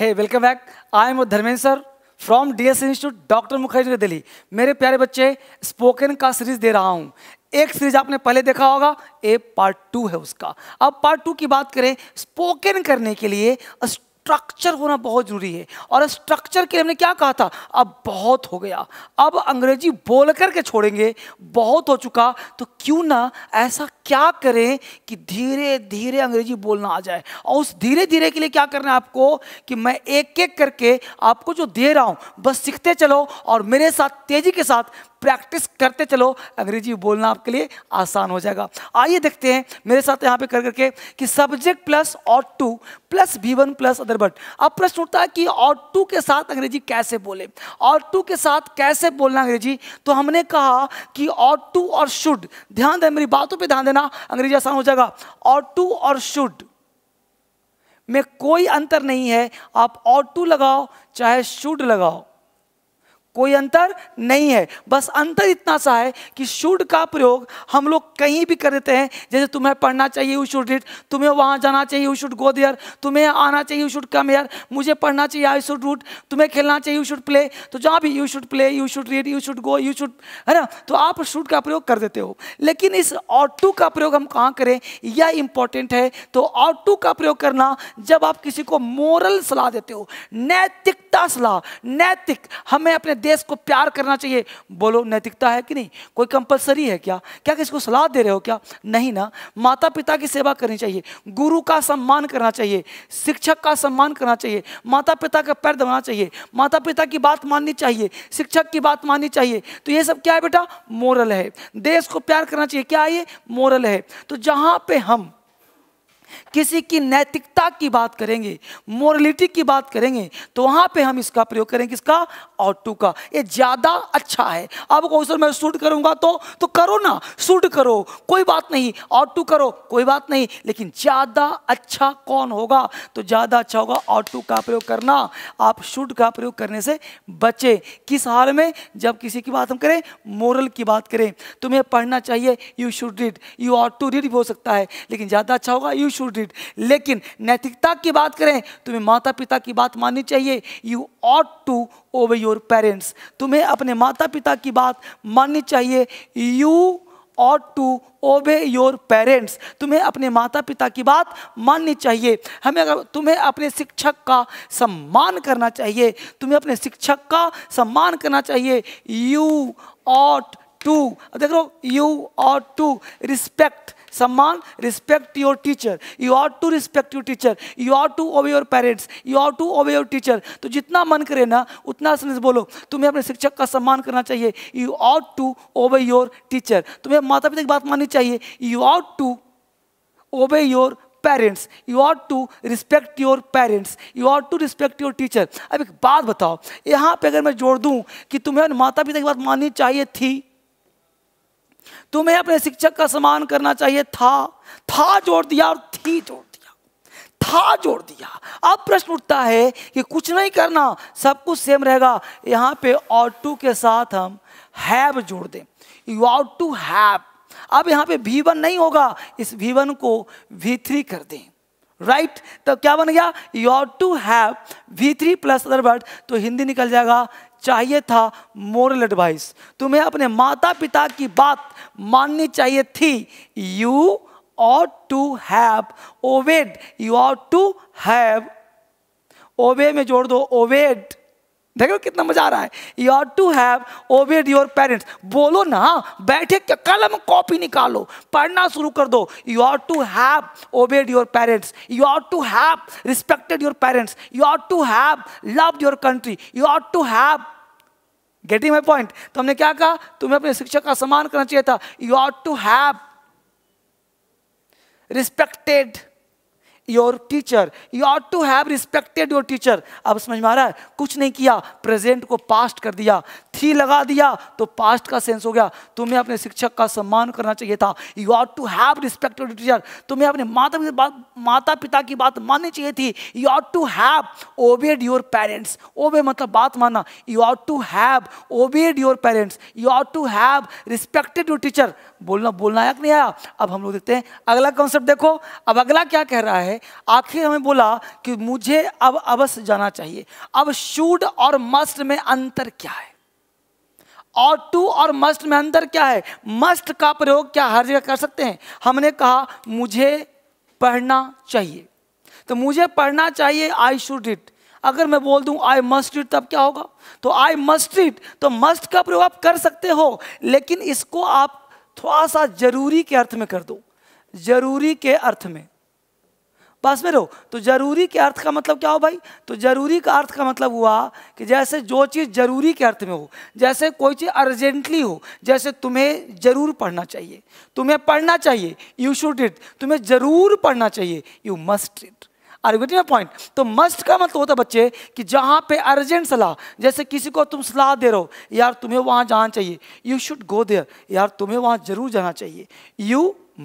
Hey welcome back I am Dharmendra sir from D S institute doctor Mukherjee Delhi मेरे प्यारे बच्चे spoken का सीरीज दे रहा हूँ एक सीरीज आपने पहले देखा होगा ए पार्ट टू है उसका अब पार्ट टू की बात करें स्पोकन करने के लिए स्ट्रक्चर होना बहुत ज़रूरी है और स्ट्रक्चर के लिए हमने क्या कहा था अब बहुत हो गया अब अंग्रेजी बोल कर के छोड़ेंगे बहुत हो चुका तो क्यों ना ऐसा क्या करें कि धीरे धीरे अंग्रेजी बोलना आ जाए और उस धीरे धीरे के लिए क्या करना है आपको कि मैं एक एक करके आपको जो दे रहा हूँ बस सीखते चलो और मेरे साथ तेज़ी के साथ प्रैक्टिस करते चलो अंग्रेजी बोलना आपके लिए आसान हो जाएगा आइए देखते हैं मेरे साथ यहाँ पे कर करके कि सब्जेक्ट प्लस और टू प्लस भी वन प्लस अदर बट अब प्रश्न उठता है कि और टू के साथ अंग्रेजी कैसे बोले और टू के साथ कैसे बोलना अंग्रेजी तो हमने कहा कि और टू और शुड ध्यान दें मेरी बातों पर ध्यान देना अंग्रेजी आसान हो जाएगा और टू और शुड में कोई अंतर नहीं है आप और टू लगाओ चाहे शुड लगाओ कोई अंतर नहीं है बस अंतर इतना सा है कि शुड का प्रयोग हम लोग कहीं भी कर देते हैं जैसे तुम्हें पढ़ना चाहिए यू शुड रीड तुम्हें वहाँ जाना चाहिए यू शुड गो देयर तुम्हें आना चाहिए यू शुड कम हेयर मुझे पढ़ना चाहिए आई शुड रूट तुम्हें खेलना चाहिए यू शुड प्ले तो जहाँ भी you should play you should read you should go you should है ना तो आप शुड का प्रयोग कर देते हो लेकिन इस ऑट टू का प्रयोग हम कहाँ करें यह इंपॉर्टेंट है तो ऑट टू का प्रयोग करना जब आप किसी को मोरल सलाह देते हो नैतिकता सलाह नैतिक हमें अपने देश को प्यार करना चाहिए बोलो नैतिकता है कि नहीं कोई कंपलसरी है क्या क्या किसी को सलाह दे रहे हो क्या नहीं ना माता पिता की सेवा करनी चाहिए गुरु का सम्मान करना चाहिए शिक्षक का सम्मान करना चाहिए माता पिता का पैर दबाना चाहिए माता पिता की बात माननी चाहिए शिक्षक की बात माननी चाहिए तो ये सब क्या है बेटा मोरल है देश को प्यार करना चाहिए क्या है ये मोरल है तो जहाँ पे हम किसी की नैतिकता की बात करेंगे मोरलिटी की बात करेंगे तो वहां पे हम इसका प्रयोग करेंगे इसका और टू का ये ज़्यादा अच्छा है अब कहो सर मैं शूट करूंगा तो तो करो ना शूट करो कोई बात नहीं और टू करो कोई बात नहीं लेकिन ज़्यादा अच्छा कौन होगा तो ज़्यादा अच्छा होगा और टू का प्रयोग करना आप शूट का प्रयोग करने से बचे किस हाल में जब किसी की बात हम करें मोरल की बात करें तुम्हें पढ़ना चाहिए you should read you ought to read भी हो सकता है लेकिन ज़्यादा अच्छा होगा यू शुड डिड लेकिन नैतिकता की बात करें तुम्हें माता पिता की बात माननी चाहिए you ought to obey your parents तुम्हें अपने माता पिता की बात माननी चाहिए you ought to obey your parents तुम्हें अपने माता पिता की बात माननी चाहिए हमें अगर तुम्हें अपने शिक्षक का सम्मान करना चाहिए तुम्हें अपने शिक्षक का सम्मान करना चाहिए यू ऑट टू देखो यू ऑट टू रिस्पेक्ट सम्मान respect your teacher you are to respect your teacher you are to obey your parents you are to obey your teacher तो जितना मन करे ना उतना से बोलो तुम्हें अपने शिक्षक का सम्मान करना चाहिए you are to obey your teacher तुम्हें माता पिता की बात माननी चाहिए you ought to obey your parents you are to respect your parents you are to respect your teacher अब एक बात बताओ यहाँ पे अगर मैं जोड़ दूँ कि तुम्हें माता पिता की बात माननी चाहिए थी तुम्हें अपने शिक्षक का सम्मान करना चाहिए था था जोड़ दिया और थी जोड़ दिया था जोड़ दिया अब प्रश्न उठता है कि कुछ नहीं करना सब कुछ सेम रहेगा यहां पे और टू के साथ हम हैव जोड़ दें यू आर टू हैव अब यहां पे वी वन नहीं होगा इस वी वन को वी थ्री कर दें राइट right? तो क्या बन गया you are to have V three plus other word तो हिंदी निकल जाएगा चाहिए था मोरल एडवाइस तुम्हें अपने माता पिता की बात माननी चाहिए थी you ought to have obeyed you ought to have obey में जोड़ दो ओवेड देखो कितना मजा आ रहा है you are to have obeyed your parents बोलो ना बैठे कलम कॉपी निकालो पढ़ना शुरू कर दो you are to have obeyed your parents you are to have respected your parents you are to have loved your country you are to have getting my point तो हमने क्या कहा तुम्हें अपने शिक्षक का सम्मान करना चाहिए था you are to have respected your teacher you ought to have respected your teacher अब समझ में आ रहा है कुछ नहीं किया प्रेजेंट को पास्ट कर दिया थी लगा दिया तो पास्ट का सेंस हो गया तुम्हें अपने शिक्षक का सम्मान करना चाहिए था you ought to have respected your teacher तुम्हें अपने माता बात माता पिता की बात माननी चाहिए थी you ought to have obeyed your parents obey मतलब बात मानना you ought to have obeyed your parents you ought to have respected your teacher बोलना बोलना आया कि नहीं आया अब हम लोग देखते हैं अगला कॉन्सेप्ट देखो अब अगला क्या कह रहा है आखिर हमें बोला कि मुझे अब अवश्य जाना चाहिए अब शूड और मस्ट में अंतर क्या है और टू और मस्ट में अंतर क्या है मस्ट का प्रयोग क्या हर जगह कर सकते हैं हमने कहा मुझे पढ़ना चाहिए तो मुझे पढ़ना चाहिए आई शुड इट अगर मैं बोल दूं आई मस्ट इट तब क्या होगा तो आई मस्ट इट तो मस्ट का प्रयोग आप कर सकते हो लेकिन इसको आप थोड़ा सा जरूरी के अर्थ में कर दो जरूरी के अर्थ में पास में रहो तो ज़रूरी के अर्थ का मतलब क्या हो भाई तो ज़रूरी का अर्थ का मतलब हुआ कि जैसे जो चीज़ ज़रूरी के अर्थ में हो जैसे कोई चीज़ अर्जेंटली हो जैसे तुम्हें ज़रूर पढ़ना चाहिए तुम्हें पढ़ना चाहिए यू शुड इट तुम्हें ज़रूर पढ़ना चाहिए you must it or point तो मस्ट का मतलब होता है बच्चे कि जहाँ पे अर्जेंट सलाह जैसे किसी को तुम सलाह दे रहे हो यार तुम्हें वहाँ जाना चाहिए यू शुड गो देयर यार तुम्हें वहाँ ज़रूर जाना चाहिए यू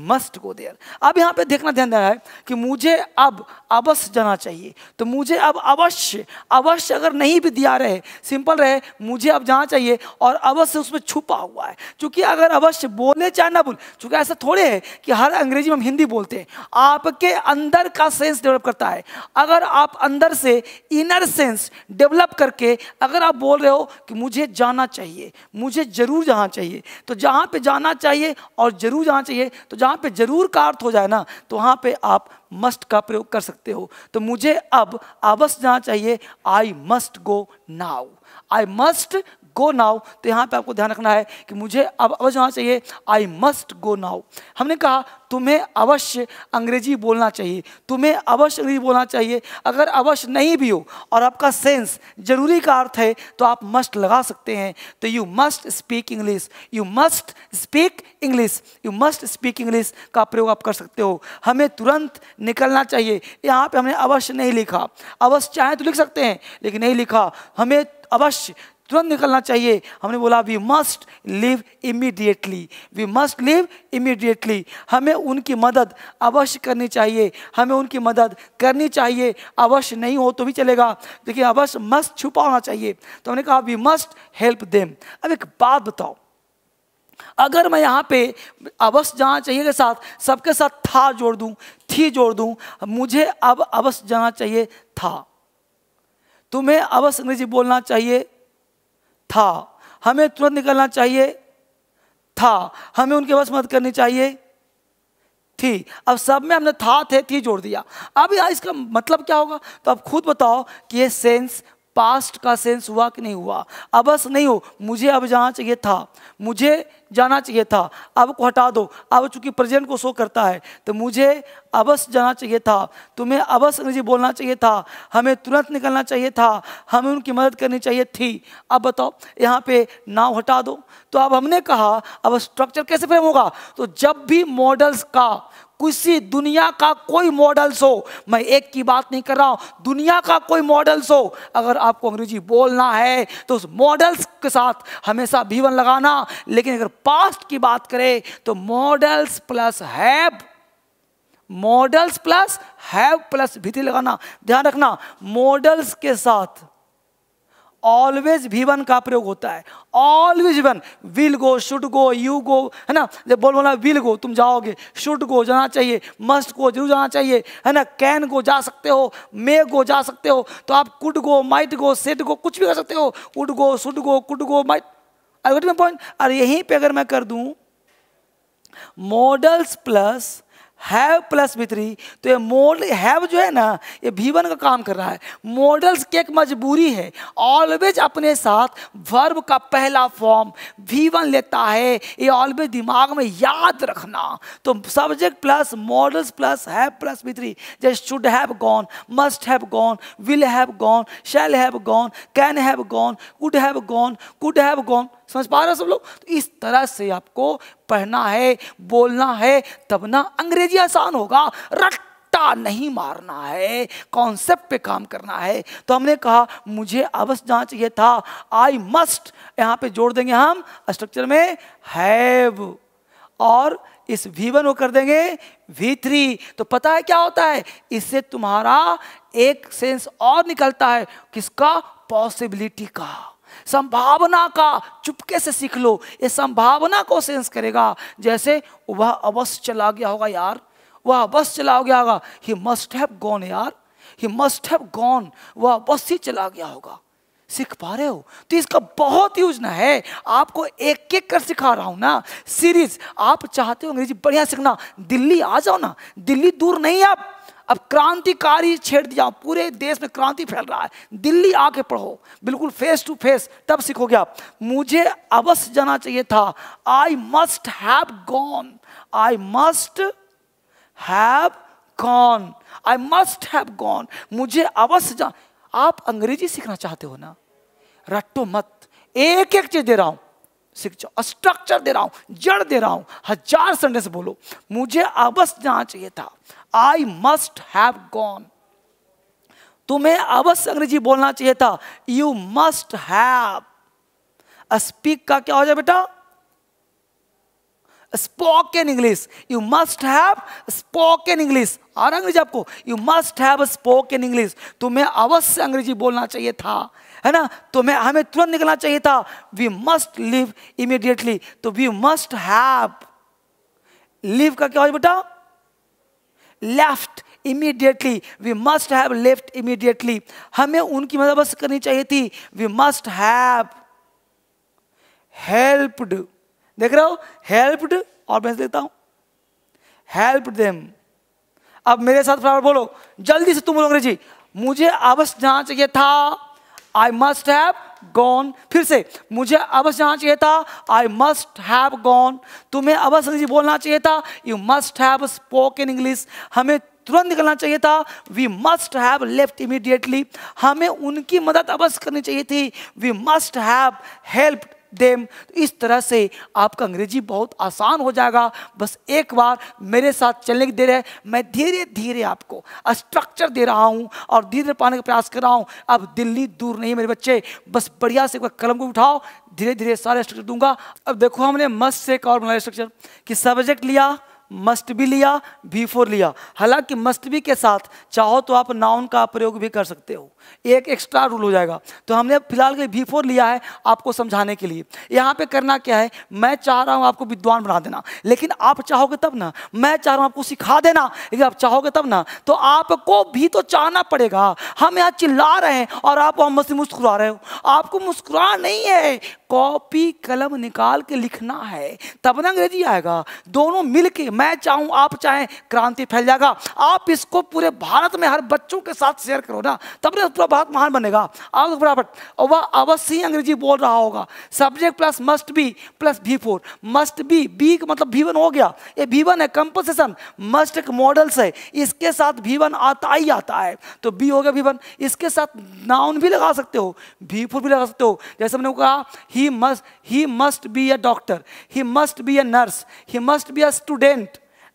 मस्ट गो देयर अब यहाँ पे देखना ध्यान देना है कि मुझे अब अवश्य जाना चाहिए तो मुझे अब अवश्य अवश्य अगर नहीं भी दिया रहे सिंपल रहे मुझे अब जाना चाहिए और अवश्य उसमें छुपा हुआ है क्योंकि अगर अवश्य बोले चाहे ना बोले चूंकि ऐसा थोड़े है कि हर अंग्रेजी में हम हिंदी बोलते हैं आपके अंदर का सेंस डेवलप करता है अगर आप अंदर से इनर सेंस डेवलप करके अगर आप बोल रहे हो कि मुझे जाना चाहिए मुझे ज़रूर जाना चाहिए तो जहाँ पे जाना चाहिए और ज़रूर जाना चाहिए तो जहाँ पे जरूर का अर्थ हो जाए ना तो वहाँ पे आप मस्ट का प्रयोग कर सकते हो तो मुझे अब आवश्य जाना चाहिए I must go now I must go now तो यहाँ पे आपको ध्यान रखना है कि मुझे अब अवश्य होना चाहिए आई मस्ट गो नाउ हमने कहा तुम्हें अवश्य अंग्रेजी बोलना चाहिए तुम्हें अवश्य अंग्रेजी बोलना चाहिए अगर अवश्य नहीं भी हो और आपका सेंस जरूरी का अर्थ है तो आप मस्ट लगा सकते हैं तो you must speak English you must speak English you must speak English का प्रयोग आप कर सकते हो हमें तुरंत निकलना चाहिए यहाँ पे हमने अवश्य नहीं लिखा अवश्य चाहें तो लिख सकते हैं लेकिन नहीं लिखा हमें अवश्य तुरंत निकलना चाहिए हमने बोला we must leave immediately we must leave immediately हमें उनकी मदद अवश्य करनी चाहिए हमें उनकी मदद करनी चाहिए अवश्य नहीं हो तो भी चलेगा लेकिन अवश्य मस्त छुपा होना चाहिए तो हमने कहा वी मस्ट हेल्प देम अब एक बात बताओ अगर मैं यहाँ पे अवश्य जाना चाहिए के साथ सबके साथ था जोड़ दूँ थी जोड़ दूँ मुझे अब अवश्य जाना चाहिए था तुम्हें अवश्य अंग्रेजी बोलना चाहिए था हमें तुरंत निकलना चाहिए था हमें उनके बस मदद करनी चाहिए थी अब सब में हमने था थे थी जोड़ दिया अब यार हाँ, इसका मतलब क्या होगा तो आप खुद बताओ कि ये सेंस पास्ट का सेंस हुआ कि नहीं हुआ बस नहीं हो मुझे अब जाना चाहिए था मुझे जाना चाहिए था अब को हटा दो अब चूंकि प्रेजेंट को शो करता है तो मुझे अबस जाना चाहिए था तुम्हें अबस अंग्रेजी बोलना चाहिए था हमें तुरंत निकलना चाहिए था हमें उनकी मदद करनी चाहिए थी अब बताओ यहाँ पे नाव हटा दो तो अब हमने कहा अब स्ट्रक्चर कैसे फ्रेम होगा तो जब भी मॉडल्स का किसी दुनिया का कोई मॉडल्स हो मैं एक की बात नहीं कर रहा हूँ दुनिया का कोई मॉडल्स हो अगर आपको अंग्रेजी बोलना है तो उस मॉडल्स के साथ हमेशा भीवन लगाना लेकिन अगर पास्ट की बात करें तो models plus have models plus have plus भीति लगाना ध्यान रखना मॉडल्स के साथ ऑलवेज भी वन का प्रयोग होता है always one will go should go you go है ना जब बोल बोला विल गो तुम जाओगे शुड गो जाना चाहिए मस्ट गो जरूर जाना चाहिए है ना कैन गो जा सकते हो मे गो जा सकते हो तो आप could go might go set go कुछ भी कर सकते हो could go should go could go might अरे पॉइंट अरे यहीं पर अगर मैं कर दूँ modals plus have plus V three तो ये मोड हैव जो है ना ये भी वन का काम कर रहा है मॉडल्स की एक मजबूरी है ऑलवेज अपने साथ वर्ब का पहला फॉर्म भी वन लेता है ये ऑलवेज दिमाग में याद रखना तो subject plus modals plus have plus V three जैसे should have gone must have gone will have gone shall have gone can have gone would have gone could have gone समझ पा रहे हो सब लोग तो इस तरह से आपको पढ़ना है बोलना है तब ना अंग्रेजी आसान होगा रट्टा नहीं मारना है कॉन्सेप्ट पे काम करना है तो हमने कहा मुझे अवश्य जाना चाहिए था आई मस्ट यहाँ पे जोड़ देंगे हम स्ट्रक्चर में हैव और इस वी वन को कर देंगे वी थ्री तो पता है क्या होता है इससे तुम्हारा एक सेंस और निकलता है किसका पॉसिबिलिटी का संभावना का चुपके से सीख लो ये संभावना को सेंस करेगा जैसे वह अवश्य चला गया होगा यार वह अवश्य चला गया होगा ही मस्ट हैव गॉन यार ही मस्ट हैव गॉन वह अवश्य ही चला गया होगा सीख पा रहे हो तो इसका बहुत योजना है आपको एक एक कर सिखा रहा हूं ना सीरीज आप चाहते हो अंग्रेजी बढ़िया सीखना दिल्ली आ जाओ ना दिल्ली दूर नहीं आप अब क्रांतिकारी छेड़ दिया पूरे देश में क्रांति फैल रहा है दिल्ली आके पढ़ो बिल्कुल फेस टू फेस तब सीखोगे आप मुझे अवश्य जाना चाहिए था I must have gone I must have gone I must have gone मुझे अवश्य जा आप अंग्रेजी सीखना चाहते हो ना रट्टो मत एक एक चीज दे रहा हूं सीख जाओ स्ट्रक्चर दे रहा हूं जड़ दे रहा हूं हजार सेंटेंस बोलो मुझे अवश्य जाना चाहिए था आई मस्ट हैव गॉन तुम्हें अवश्य अंग्रेजी बोलना चाहिए था यू मस्ट हैव स्पीक का क्या हो जाए बेटा spoken English you must have spoken English आ रहा अंग्रेजी आपको you must have spoken English तुम्हें अवश्य अंग्रेजी बोलना चाहिए था है ना तुम्हें हमें तुरंत निकलना चाहिए था वी मस्ट लिव इमीडिएटली तो वी मस्ट हैव लिव का क्या हो बेटा left immediately we must have left immediately हमें उनकी मदद बस करनी चाहिए थी वी मस्ट हैव हेल्प्ड देख रहे हो हेल्प्ड और मैं देता हूं हेल्प देम अब मेरे साथ बराबर बोलो जल्दी से तुम बोलो अंग्रेजी मुझे अवश्य जाना चाहिए था आई मस्ट हैव गॉन फिर से मुझे अवश्य जाना चाहिए था आई मस्ट हैव गॉन तुम्हें अवश्य अंग्रेजी बोलना चाहिए था you must have spoken English हमें तुरंत निकलना चाहिए था we must have left immediately हमें उनकी मदद अवश्य करनी चाहिए थी we must have help them तो इस तरह से आपका अंग्रेजी बहुत आसान हो जाएगा बस एक बार मेरे साथ चलने की देर है मैं धीरे धीरे आपको स्ट्रक्चर दे रहा हूँ और धीरे धीरे पाने का प्रयास कर रहा हूँ अब दिल्ली दूर नहीं है मेरे बच्चे बस बढ़िया से एक बार कलम को उठाओ धीरे धीरे सारे स्ट्रक्चर दूंगा अब देखो हमने मस्त से एक और बनाया स्ट्रक्चर कि सब्जेक्ट लिया मस्ट भी लिया भी फोर लिया हालांकि मस्ट भी के साथ चाहो तो आप नाउन का प्रयोग भी कर सकते हो एक एक्स्ट्रा रूल हो जाएगा तो हमने फिलहाल के भी फोर लिया है आपको समझाने के लिए यहाँ पे करना क्या है मैं चाह रहा हूँ आपको विद्वान बना देना लेकिन आप चाहोगे तब ना मैं चाह रहा हूँ आपको सिखा देना लेकिन आप चाहोगे तब ना तो आपको भी तो चाहना पड़ेगा हम यहाँ चिल्ला रहे हैं और आप हम मुस्कुरा रहे हो आपको मुस्कुरा नहीं है कॉपी कलम निकाल के लिखना है तब ना अंग्रेजी आएगा दोनों मिल के मैं चाहूँ आप चाहें क्रांति फैल जाएगा आप इसको पूरे भारत में हर बच्चों के साथ शेयर करो ना तब ना तो पूरा भारत महान बनेगा आप बराबर तो वह अवश्य ही अंग्रेजी बोल रहा होगा subject plus must be plus V four must be be मतलब भीवन हो गया ये भीवन है कंपोजिशन मस्ट एक मॉडल्स है इसके साथ भीवन आता ही आता है तो बी हो गया भीवन इसके साथ नाउन भी लगा सकते हो भी फोर भी लगा सकते हो जैसे मैंने कहा he must he must be a doctor he must be a nurse he must be a student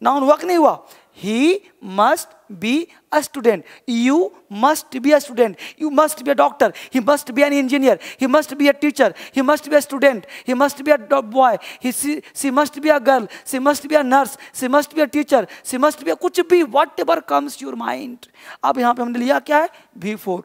noun work नहीं हुआ he must be a student you must be a student you must be a doctor he must be an engineer he must be a teacher he must be a student he must be a boy she must be a girl she must be a nurse C must be a teacher she must be a कुछ भी whatever comes your mind अब यहाँ पे हमने लिया क्या है V four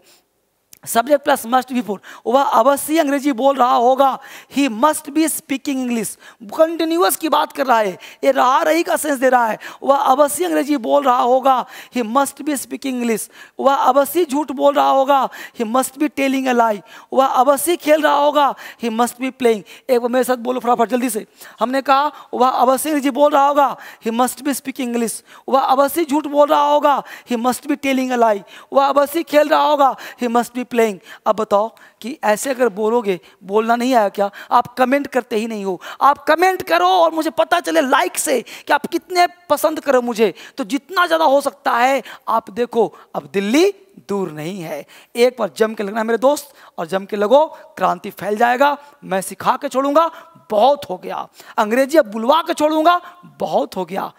subject plus must be four वह अवश्य अंग्रेजी बोल रहा होगा he must be speaking English continuous की बात कर रहा है ये रहा रही का सेंस दे रहा है वह अवश्य अंग्रेजी बोल रहा होगा he must be speaking English वह अवश्य झूठ बोल रहा होगा he must be telling a lie वह अवश्य खेल रहा होगा ही मस्ट बी प्लेइंग एक बार मेरे साथ बोलो फटाफट जल्दी से हमने कहा वह अवश्य अंग्रेजी बोल रहा होगा he must be speaking English वह अवश्य झूठ बोल रहा होगा he must be telling a lie वह अवश्य खेल रहा होगा ही मस्ट बी प्लेइंग अब बताओ कि ऐसे अगर बोलोगे बोलना नहीं आया क्या आप कमेंट करते ही नहीं हो आप कमेंट करो और मुझे पता चले लाइक से कि आप कितने पसंद करो मुझे तो जितना ज़्यादा हो सकता है आप देखो अब दिल्ली दूर नहीं है एक बार जम के लगना है मेरे दोस्त और जम के लगो क्रांति फैल जाएगा मैं सिखा के छोड़ूंगा बहुत हो गया अंग्रेजी अब बुलवा के छोड़ूंगा बहुत हो गया